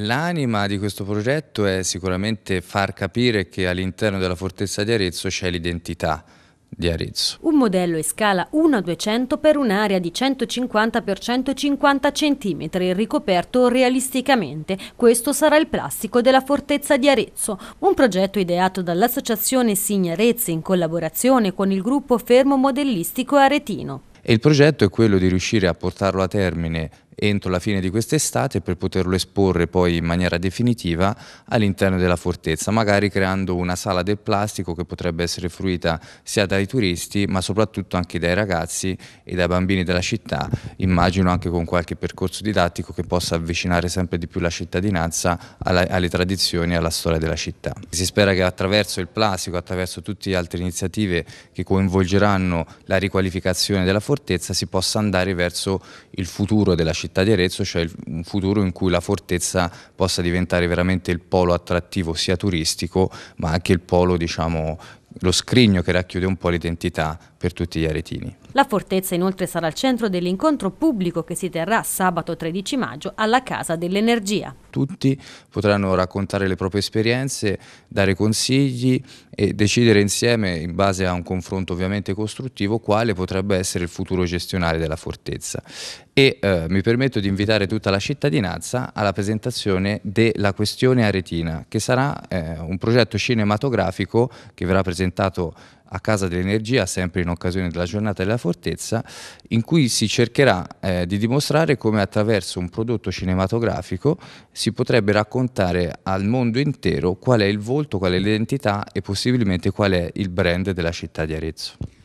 L'anima di questo progetto è sicuramente far capire che all'interno della fortezza di Arezzo c'è l'identità di Arezzo. Un modello in scala 1-200 per un'area di 150 x 150 cm ricoperto realisticamente. Questo sarà il plastico della fortezza di Arezzo, un progetto ideato dall'associazione Signa Arezzo in collaborazione con il gruppo Fermo Modellistico Aretino. E il progetto è quello di riuscire a portarlo a termine entro la fine di quest'estate per poterlo esporre poi in maniera definitiva all'interno della fortezza, magari creando una sala del plastico che potrebbe essere fruita sia dai turisti ma soprattutto anche dai ragazzi e dai bambini della città, immagino anche con qualche percorso didattico che possa avvicinare sempre di più la cittadinanza alla, alle tradizioni e alla storia della città. Si spera che attraverso il plastico, attraverso tutte le altre iniziative che coinvolgeranno la riqualificazione della fortezza si possa andare verso il futuro della città città di Arezzo, cioè un futuro in cui la fortezza possa diventare veramente il polo attrattivo sia turistico ma anche il polo diciamo, lo scrigno che racchiude un po' l'identità per tutti gli aretini. La fortezza inoltre sarà al centro dell'incontro pubblico che si terrà sabato 13 maggio alla Casa dell'Energia. Tutti potranno raccontare le proprie esperienze, dare consigli e decidere insieme, in base a un confronto ovviamente costruttivo, quale potrebbe essere il futuro gestionale della fortezza. E eh, mi permetto di invitare tutta la cittadinanza alla presentazione della questione aretina, che sarà eh, un progetto cinematografico che verrà presentato presentato a Casa dell'Energia, sempre in occasione della giornata della fortezza, in cui si cercherà eh, di dimostrare come attraverso un prodotto cinematografico si potrebbe raccontare al mondo intero qual è il volto, qual è l'identità e possibilmente qual è il brand della città di Arezzo.